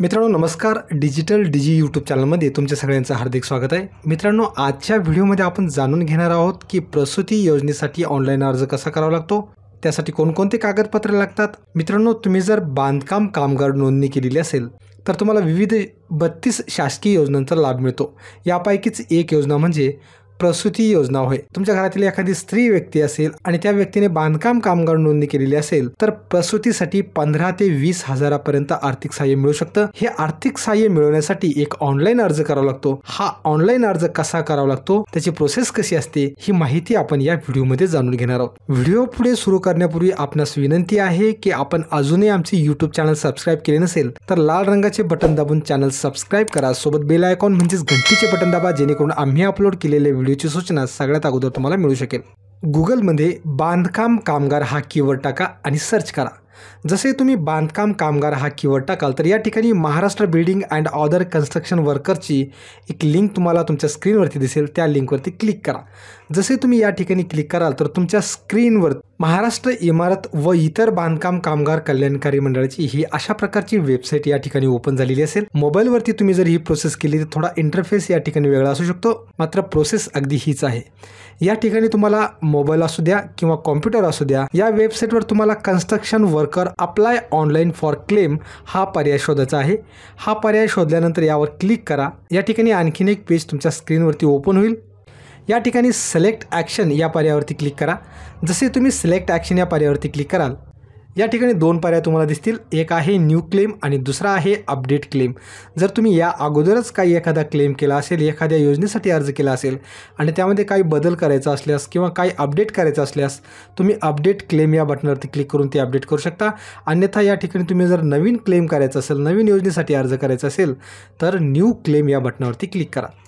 मित्रांनो नमस्कार डिजिटल डिजी यूट्यूब चॅनलमध्ये तुमच्या सगळ्यांचं हार्दिक स्वागत आहे मित्रांनो आजच्या व्हिडिओमध्ये आपण जाणून घेणार आहोत की प्रसूती योजनेसाठी ऑनलाईन अर्ज कसा करावा लागतो त्यासाठी कोणकोणते कागदपत्र लागतात मित्रांनो तुम्ही जर बांधकाम कामगार नोंदणी केलेली असेल तर तुम्हाला विविध बत्तीस शासकीय योजनांचा लाभ मिळतो यापैकीच एक योजना म्हणजे प्रसूती योजना होय तुमच्या घरातील एखादी स्त्री व्यक्ती असेल आणि त्या व्यक्तीने बांधकाम कामगार नोंदणी केलेली असेल तर प्रसूतीसाठी पंधरा ते वीस हजारापर्यंत आर्थिक सहाय्य मिळू शकतं हे आर्थिक सहाय्य मिळवण्यासाठी एक ऑनलाईन अर्ज करावा लागतो हा ऑनलाईन अर्ज कसा करावा लागतो त्याची प्रोसेस कशी असते ही माहिती आपण या व्हिडिओमध्ये जाणून घेणार आहोत व्हिडिओ पुढे सुरू करण्यापूर्वी आपणास विनंती आहे की आपण अजूनही आमचे युट्यूब चॅनल सबस्क्राईब केले नसेल तर लाल रंगाचे बटन दाबून चॅनल सबस्क्राईब करा सोबत बेल आयकॉन म्हणजेच घंटीचे बटन दाबा जेणेकरून आम्ही अपलोड केलेले व्हिडिओची सूचना सगळ्यात अगोदर तुम्हाला मिळू शकेल गुगलमध्ये बांधकाम कामगार हा कीवर्ड टाका आणि सर्च करा जसे तुम्ही बांधकाम कामगार हा कीवर्ड टाकाल तर या ठिकाणी Maharashtra building and other construction वर्करची एक लिंक तुम्हाला तुमच्या स्क्रीनवरती दिसेल त्या लिंकवरती क्लिक करा जसे तुम्ही या ठिकाणी क्लिक कराल तर तुमच्या स्क्रीनवर महाराष्ट्र इमारत व इतर बांधकाम कामगार कल्याणकारी मंडळाची ही अशा प्रकारची वेबसाईट या ठिकाणी ओपन झालेली असेल मोबाईलवरती तुम्ही जर ही प्रोसेस केली तर थोडा इंटरफेस या ठिकाणी वेगळा असू शकतो मात्र प्रोसेस अगदी हीच आहे या ठिकाणी तुम्हाला मोबाईल असू द्या किंवा कॉम्प्युटर असू द्या या वेबसाईटवर तुम्हाला construction worker apply online for claim हा पर्याय शोधायचा आहे हा पर्याय शोधल्यानंतर यावर क्लिक करा या ठिकाणी आणखीन एक पेज तुमच्या स्क्रीनवरती ओपन होईल या ठिकाणी सिलेक्ट ॲक्शन या पर्यावरती क्लिक करा जसे तुम्ही सिलेक्ट ॲक्शन या पर्यावरती क्लिक कराल या ठिकाणी दोन पर्याय तुम्हाला दिसतील एक आहे न्यू क्लेम आणि दुसरा आहे अपडेट क्लेम जर तुम्ही या अगोदरच काही एखादा क्लेम केला असेल एखाद्या योजनेसाठी अर्ज केला असेल आणि त्यामध्ये काही बदल करायचा असल्यास किंवा काही अपडेट करायचं असल्यास तुम्ही अपडेट क्लेम या बटनवरती क्लिक करून ते अपडेट करू शकता अन्यथा या ठिकाणी तुम्ही जर नवीन क्लेम करायचा असेल नवीन योजनेसाठी अर्ज करायचा असेल तर न्यू क्लेम या बटनावरती क्लिक करा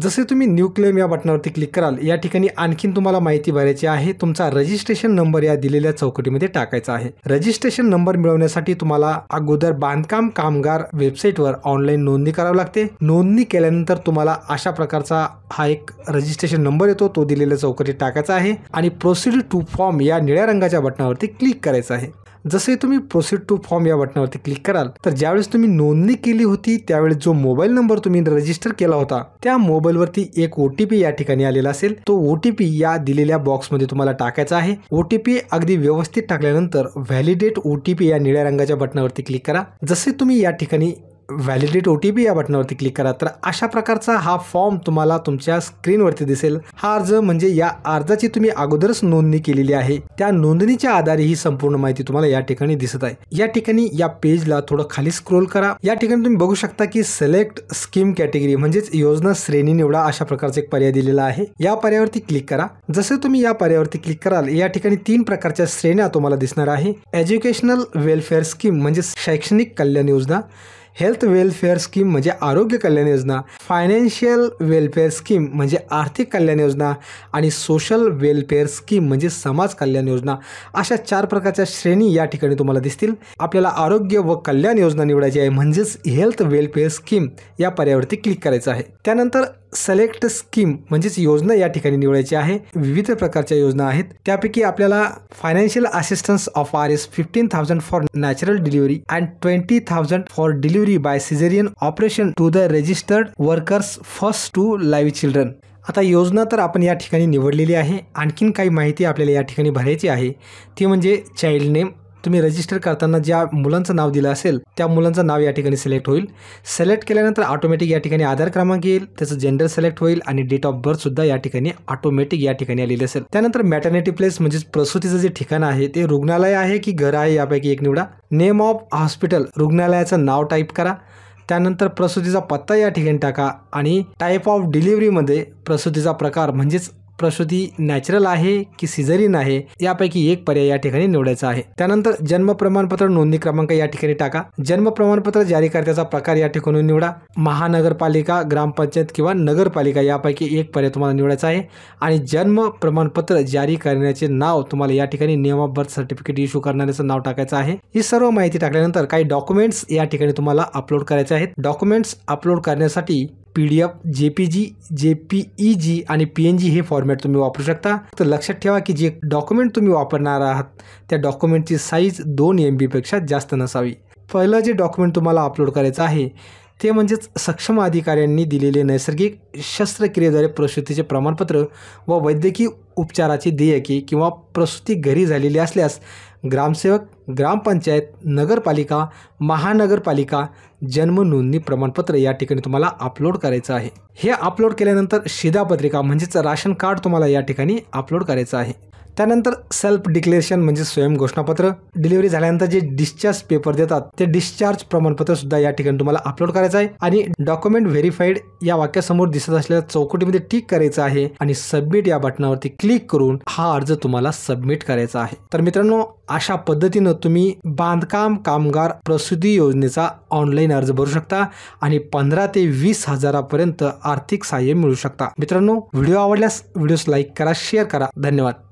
जसे तुम्ही न्यू क्लेम या बटनावरती क्लिक कराल या ठिकाणी आणखीन तुम्हाला माहिती भरायची आहे तुमचा रजिस्ट्रेशन नंबर या दिलेल्या चौकटीमध्ये टाकायचा आहे रजिस्ट्रेशन नंबर मिळवण्यासाठी तुम्हाला अगोदर बांधकाम कामगार वेबसाईटवर ऑनलाईन नोंदणी करावी लागते नोंदणी केल्यानंतर तुम्हाला अशा प्रकारचा हा एक रजिस्ट्रेशन नंबर येतो तो, तो दिलेल्या चौकटीत टाकायचा आहे आणि प्रोसिड टू फॉर्म या निळ्या रंगाच्या बटनावरती क्लिक करायचं आहे जसे तुम्ही प्रोसीड टू फॉर्म या बटनावरती क्लिक कराल तर ज्यावेळेस तुम्ही नोंदणी केली होती त्यावेळेस जो मोबाईल नंबर तुम्ही रजिस्टर केला होता त्या मोबाईलवरती एक ओटीपी या ठिकाणी आलेला असेल तो ओटीपी या दिलेल्या बॉक्समध्ये तुम्हाला टाकायचा आहे ओटीपी अगदी व्यवस्थित टाकल्यानंतर व्हॅलिडेट ओटीपी या निळ्या रंगाच्या बटनावरती क्लिक करा जसे तुम्ही या ठिकाणी व्हॅलिडेट ओ टी पी या बटनावरती क्लिक करा तर अशा प्रकारचा हा फॉर्म तुम्हाला तुमच्या स्क्रीनवरती दिसेल हा अर्ज म्हणजे या अर्जाची तुम्ही अगोदरच नोंदणी केलेली आहे त्या नोंदणीच्या आधारे ही संपूर्ण माहिती तुम्हाला या ठिकाणी दिसत आहे या ठिकाणी या पेजला थोडं खाली स्क्रोल करा या ठिकाणी तुम्ही बघू शकता की सिलेक्ट स्कीम कॅटेगरी म्हणजेच योजना श्रेणी निवडा अशा प्रकारचा एक पर्याय दिलेला आहे या पर्यावरती क्लिक करा जसं तुम्ही या पर्यावरती क्लिक कराल या ठिकाणी तीन प्रकारच्या श्रेण्या तुम्हाला दिसणार आहे एज्युकेशनल वेलफेअर स्कीम म्हणजे शैक्षणिक कल्याण योजना हेल्थ वेलफेअर स्कीम म्हणजे आरोग्य कल्याण योजना फायनान्शियल वेलफेअर स्कीम म्हणजे आर्थिक कल्याण योजना आणि सोशल वेलफेअर स्कीम म्हणजे समाज कल्याण योजना अशा चार प्रकारच्या श्रेणी या ठिकाणी तुम्हाला दिसतील आपल्याला आरोग्य व कल्याण योजना निवडायची आहे म्हणजेच हेल्थ वेलफेअर स्कीम या पर्यावरती क्लिक करायचं आहे त्यानंतर सिलेक्ट स्कीम म्हणजेच योजना या ठिकाणी निवडायची आहे विविध प्रकारच्या योजना आहेत त्यापैकी आपल्याला financial assistance of R S fifteen thousand for natural delivery and twenty thousand for delivery by caesarean operation to the registered workers first two live children आता योजना तर आपण या ठिकाणी निवडलेली आहे आणखीन काही माहिती आपल्याला या ठिकाणी भरायची आहे ती म्हणजे चाईल्ड नेम तुम्ही रजिस्टर करताना ज्या मुलांचं नाव दिलं असेल त्या मुलांचं नाव या ठिकाणी सिलेक्ट होईल सिलेक्ट केल्यानंतर ऑटोमॅटिक या ठिकाणी आधार क्रमांक येईल त्याचं जेंडर सिलेक्ट होईल आणि डेट ऑफ बर्थ सुद्धा या ठिकाणी ऑटोमॅटिक या ठिकाणी आलेली असेल त्यानंतर मॅटर्निटी प्लेस म्हणजेच प्रसूतीचं जे ठिकाण आहे ते रुग्णालय आहे की घर आहे यापैकी एक निवडा नेम ऑफ हॉस्पिटल रुग्णालयाचं नाव टाईप करा त्यानंतर प्रसूतीचा पत्ता या ठिकाणी टाका आणि टाईप ऑफ डिलिव्हरीमध्ये प्रसूतीचा प्रकार म्हणजेच प्रसूती नॅचरल आहे की सिझरीन आहे यापैकी एक पर्याय या ठिकाणी निवडायचा आहे त्यानंतर जन्म प्रमाणपत्र नोंदणी क्रमांक या ठिकाणी टाका जन्म प्रमाणपत्र जारी करण्याचा प्रकार या ठिकाणी निवडा महानगरपालिका ग्रामपंचायत किंवा नगरपालिका यापैकी एक पर्याय तुम्हाला निवडायचा आहे आणि जन्म प्रमाणपत्र जारी करण्याचे नाव तुम्हाला या ठिकाणी name of birth certificate issue करणाऱ्याचं नाव टाकायचं आहे ही सर्व माहिती टाकल्यानंतर काही डॉक्युमेंट्स या ठिकाणी तुम्हाला अपलोड करायचे आहेत डॉक्युमेंट्स अपलोड करण्यासाठी P D F J P G J P E जी आणि पी एन जी हे फॉर्मॅट तुम्ही वापरू शकता तर लक्षात ठेवा की जे डॉक्युमेंट तुम्ही वापरणार आहात त्या डॉक्युमेंटची साईज दोन एम बीपेक्षा जास्त नसावी पहिलं जे डॉक्युमेंट तुम्हाला अपलोड करायचं आहे ते म्हणजेच सक्षम अधिकाऱ्यांनी दिलेले नैसर्गिक शस्त्रक्रियेद्वारे प्रसूतीचे प्रमाणपत्र व वैद्यकीय उपचाराची देयके किंवा प्रसूती घरी झालेली असल्यास ग्रामसेवक ग्रामपंचायत नगरपालिका महानगरपालिका जन्म नोंदणी प्रमाणपत्र या ठिकाणी तुम्हाला अपलोड करायचं आहे हे अपलोड केल्यानंतर शिधापत्रिका म्हणजेच राशन कार्ड तुम्हाला या ठिकाणी अपलोड करायचं आहे त्यानंतर सेल्फ डिक्लेरेशन म्हणजे स्वयं घोषणापत्र डिलिव्हरी झाल्यानंतर जे डिस्चार्ज पेपर देतात ते डिस्चार्ज प्रमाणपत्र सुद्धा या ठिकाणी तुम्हाला अपलोड करायचं आहे आणि डॉक्युमेंट व्हेरीफाईड या वाक्यासमोर दिसत असलेल्या चौकटीमध्ये टिक करायचं आहे आणि सबमिट या बटनावरती क्लिक करून हा अर्ज तुम्हाला सबमिट करायचा आहे तर मित्रांनो अशा पद्धतीनं तुम्ही बांधकाम कामगार प्रसूती योजनेचा ऑनलाईन अर्ज भरू शकता आणि पंधरा ते वीस हजारापर्यंत आर्थिक सहाय्य मिळू शकता मित्रांनो व्हिडिओ आवडल्यास व्हिडिओ लाईक करा शेअर करा धन्यवाद